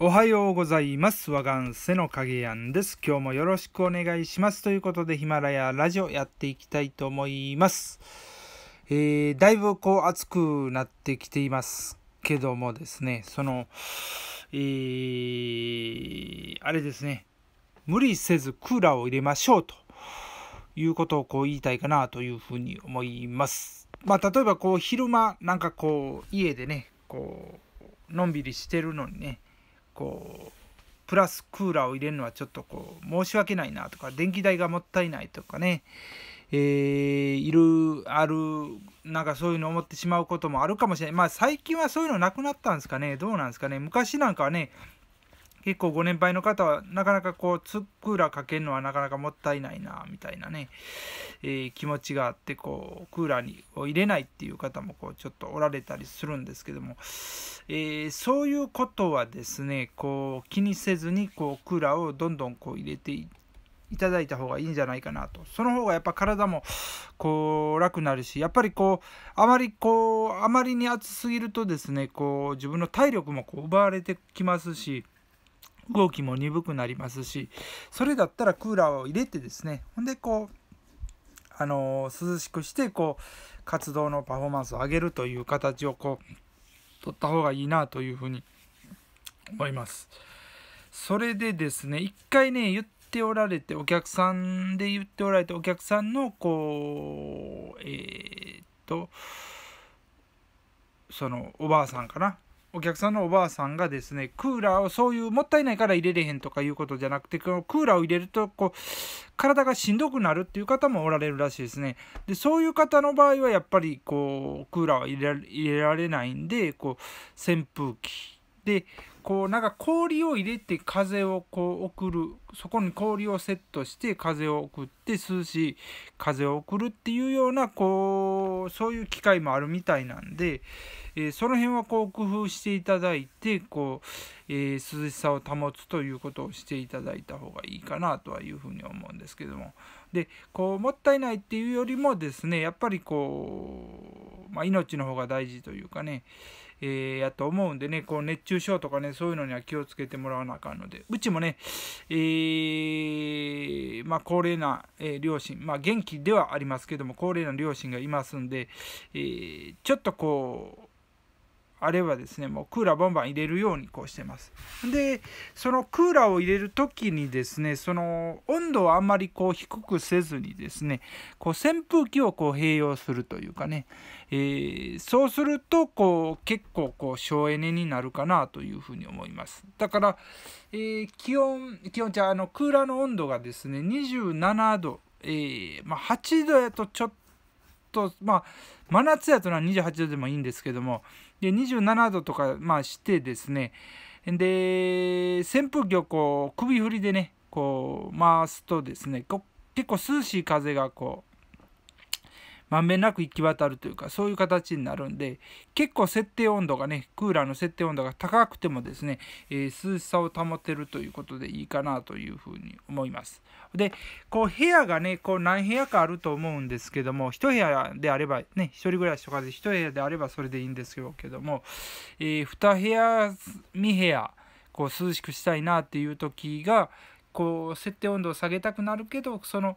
おはようございます。わがんせの影やんです。今日もよろしくお願いします。ということで、ヒマラヤラジオやっていきたいと思います。えー、だいぶこう暑くなってきていますけどもですね、その、えー、あれですね、無理せずクーラーを入れましょうということをこう言いたいかなというふうに思います。まあ、例えばこう昼間、なんかこう家でね、こう、のんびりしてるのにね、こうプラスクーラーを入れるのはちょっとこう申し訳ないなとか電気代がもったいないとかねえー、いるあるなんかそういうの思ってしまうこともあるかもしれないまあ最近はそういうのなくなったんですかねどうなんですかね昔なんかはね結構ご年配の方はなかなかこうつっくラかけるのはなかなかもったいないなみたいなね、えー、気持ちがあってこうクーラーにを入れないっていう方もこうちょっとおられたりするんですけども、えー、そういうことはですねこう気にせずにこうクーラーをどんどんこう入れていっていただいた方がいいんじゃないかなとその方がやっぱ体もこう楽になるしやっぱりこうあまりこうあまりに暑すぎるとですねこう自分の体力もこう奪われてきますし動きも鈍くなりますしそれだったらクーラーを入れてですねほんでこうあの涼しくしてこう活動のパフォーマンスを上げるという形をこう取った方がいいなというふうに思います。それでですね一回ね言っておられてお客さんで言っておられてお客さんのこうえー、っとそのおばあさんかなお客さんのおばあさんがですねクーラーをそういうもったいないから入れれへんとかいうことじゃなくてこのクーラーを入れるとこう体がしんどくなるっていう方もおられるらしいですねでそういう方の場合はやっぱりこうクーラーは入れられないんでこう扇風機でこうなんか氷を入れて風をこう送るそこに氷をセットして風を送って涼しい風を送るっていうようなこうそういう機会もあるみたいなんで、えー、その辺はこう工夫していただいてこう、えー、涼しさを保つということをしていただいた方がいいかなとはいうふうに思うんですけどもでこうもったいないっていうよりもですねやっぱりこう、まあ、命の方が大事というかね、えー、やと思うんでね、こう熱中症とかね、そういうのには気をつけてもらわなあかんので、うちもね、えー、まあ、高齢な、えー、両親、まあ、元気ではありますけども、高齢な両親がいますんで、えー、ちょっとこう、あればですねもうクーラーバンバン入れるようにこうしてますでそのクーラーを入れる時にですねその温度をあんまりこう低くせずにですねこう扇風機をこう併用するというかね、えー、そうするとこう結構こう省エネになるかなというふうに思いますだから、えー、気温気温じゃあのクーラーの温度がですね27度、えー、まあ、8度やとちょっとまあ真夏やとのは28度でもいいんですけどもで27度とか、まあ、してですねで扇風機をこう首振りでねこう回すとですね結構涼しい風がこうまんべんなく行き渡るというかそういう形になるんで結構設定温度がねクーラーの設定温度が高くてもですね、えー、涼しさを保てるということでいいかなというふうに思います。でこう部屋がねこう何部屋かあると思うんですけども1部屋であればね1人暮らしとかで1部屋であればそれでいいんですけども、えー、2部屋3部屋こう涼しくしたいなっていう時がこう設定温度を下げたくなるけどその、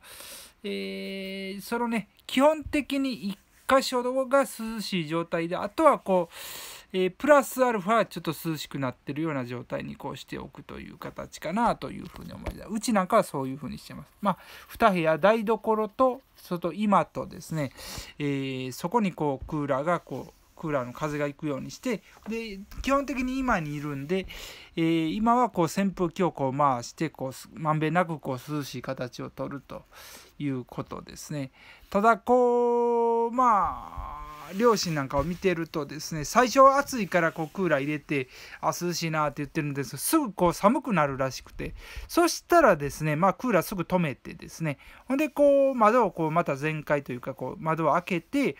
えー、そのね基本的に1箇所が涼しい状態であとはこう、えー、プラスアルファちょっと涼しくなってるような状態にこうしておくという形かなというふうに思いますうちなんかはそういうふうにしてますまあ2部屋台所と外今とですね、えー、そこにこうクーラーがこうクーラーの風が行くようにしてで基本的に今にいるんで、えー、今はこう扇風機をこう回してこうまんべんなくこう涼しい形をとるということですね。ただこうまあ両親なんかを見てるとですね最初は暑いからこうクーラー入れてあ涼しいなって言ってるんですがすぐこう寒くなるらしくてそしたらですねまあクーラーすぐ止めてですねほんでこう窓をこうまた全開というかこう窓を開けて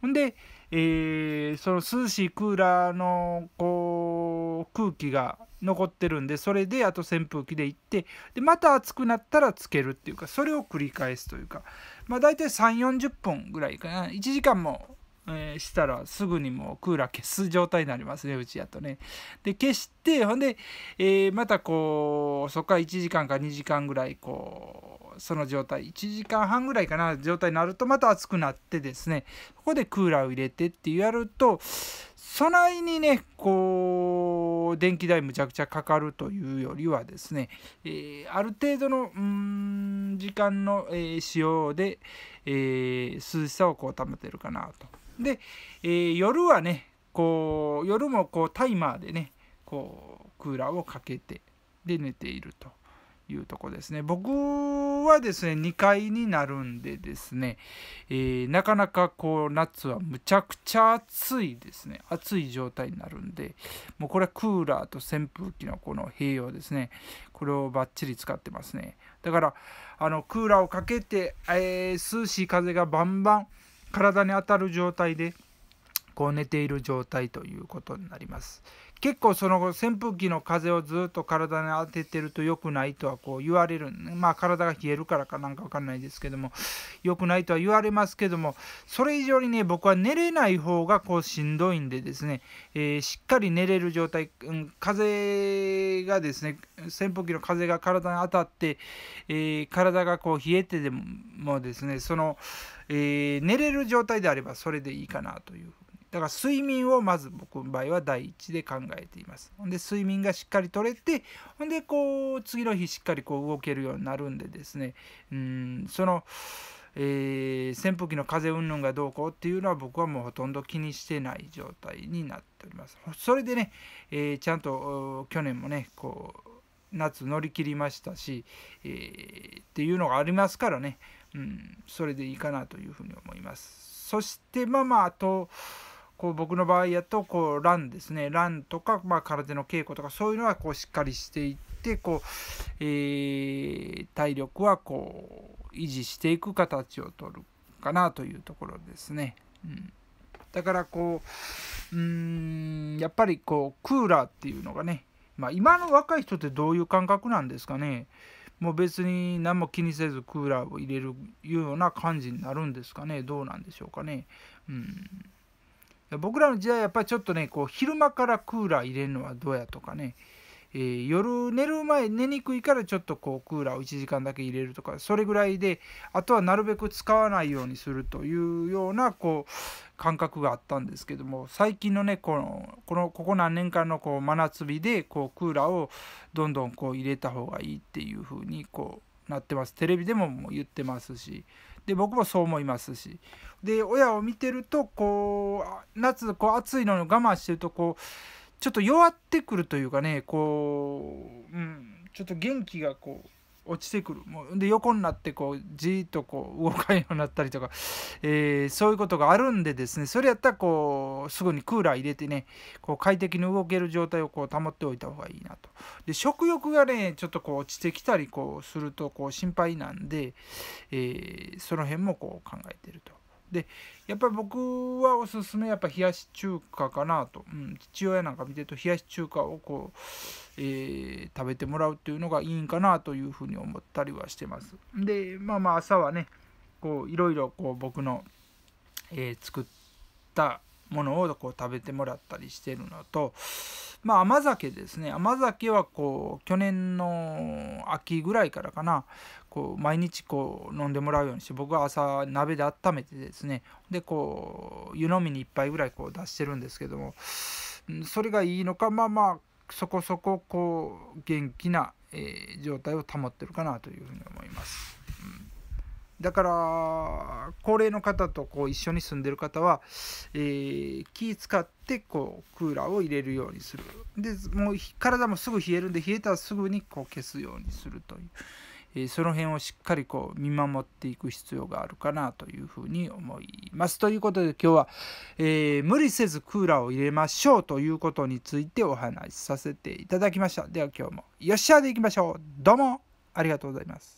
ほんで、えー、その涼しいクーラーのこう空気が残ってるんでそれであと扇風機で行ってでまた暑くなったらつけるっていうかそれを繰り返すというか、まあ、大体3 4 0分ぐらいかな1時間も、えー、したらすぐにもうクーラー消す状態になりますねうちやとね。で消してほんで、えー、またこうそこから1時間か2時間ぐらいこうその状態1時間半ぐらいかな状態になるとまた暑くなってですねここでクーラーを入れてってやると備えにねこう電気代むちゃくちゃかかるというよりはですね、えー、ある程度のうん時間の、えー、使用で、えー、涼しさをこう保てるかなと。で、えー、夜はねこう夜もこうタイマーでねこうクーラーをかけてで寝ていると。いうとこですね。僕はですね、2階になるんでですね、えー、なかなかこう、夏はむちゃくちゃ暑いですね。暑い状態になるんで、もうこれはクーラーと扇風機のこの併用ですね。これをバッチリ使ってますね。だから、あの、クーラーをかけて、えー、涼しい風がバンバン体に当たる状態で、こう寝ている状態ということになります結構その扇風機の風をずっと体に当ててると良くないとはこう言われる、まあ体が冷えるからかなんか分かんないですけども良くないとは言われますけどもそれ以上にね僕は寝れない方がこうしんどいんでですね、えー、しっかり寝れる状態、うん、風がですね扇風機の風が体に当たって、えー、体がこう冷えてでもですねその、えー、寝れる状態であればそれでいいかなというだから睡眠をまず僕の場合は第一で考えています。ほんで睡眠がしっかりとれてほんでこう次の日しっかりこう動けるようになるんでですねうんその、えー、扇風機の風云々がどうこうっていうのは僕はもうほとんど気にしてない状態になっております。それでね、えー、ちゃんと去年もねこう夏乗り切りましたし、えー、っていうのがありますからね、うん、それでいいかなというふうに思います。そしてまあまああとこう僕の場合やとこうランですねランとか、まあ、空手の稽古とかそういうのはこうしっかりしていってこう、えー、体力はこう維持していく形をとるかなというところですね。うんだからこううんやっぱりこうクーラーっていうのがね、まあ、今の若い人ってどういう感覚なんですかねもう別に何も気にせずクーラーを入れるような感じになるんですかねどうなんでしょうかね。うん僕らの時代やっぱりちょっとねこう昼間からクーラー入れるのはどうやとかね、えー、夜寝る前寝にくいからちょっとこうクーラーを1時間だけ入れるとかそれぐらいであとはなるべく使わないようにするというようなこう感覚があったんですけども最近のねこのこのここ何年間のこう真夏日でこうクーラーをどんどんこう入れた方がいいっていうふうにこうなってますテレビでももう言ってますしで僕もそう思いますしで親を見てるとこう夏こう暑いのを我慢してるとこうちょっと弱ってくるというかねこう、うん、ちょっと元気がこう落ちてくるもうで横になってこうじーっとこう動かんようになったりとか、えー、そういうことがあるんでですねそれやったらこうすぐにクーラー入れてねこう快適に動ける状態をこう保っておいた方がいいなとで食欲がねちょっとこう落ちてきたりこうするとこう心配なんで、えー、その辺もこう考えてると。でやっぱり僕はおすすめやっぱ冷やし中華かなと、うん、父親なんか見てると冷やし中華をこう、えー、食べてもらうっていうのがいいんかなというふうに思ったりはしてますでまあまあ朝はねこういろいろこう僕の、えー、作ったものをこう食べてもらったりしてるのと、まあ、甘酒ですね甘酒はこう去年の秋ぐらいからかなこう毎日こう飲んでもらうようにして僕は朝鍋で温めてですねでこう湯飲みに1杯ぐらいこう出してるんですけどもそれがいいのかまあまあそこそここう元気な、え状態を保ってるかなというふうに思います。だから高齢の方とこう一緒に住んでる方は、えー、気使ってこうクーラーを入れるようにするでもう体もすぐ冷えるんで冷えたらすぐにこう消すようにするという、えー、その辺をしっかりこう見守っていく必要があるかなというふうに思います。ということで今日は、えー、無理せずクーラーを入れましょうということについてお話しさせていただきました。では今日もよっしゃでいきましょう。どうもありがとうございます。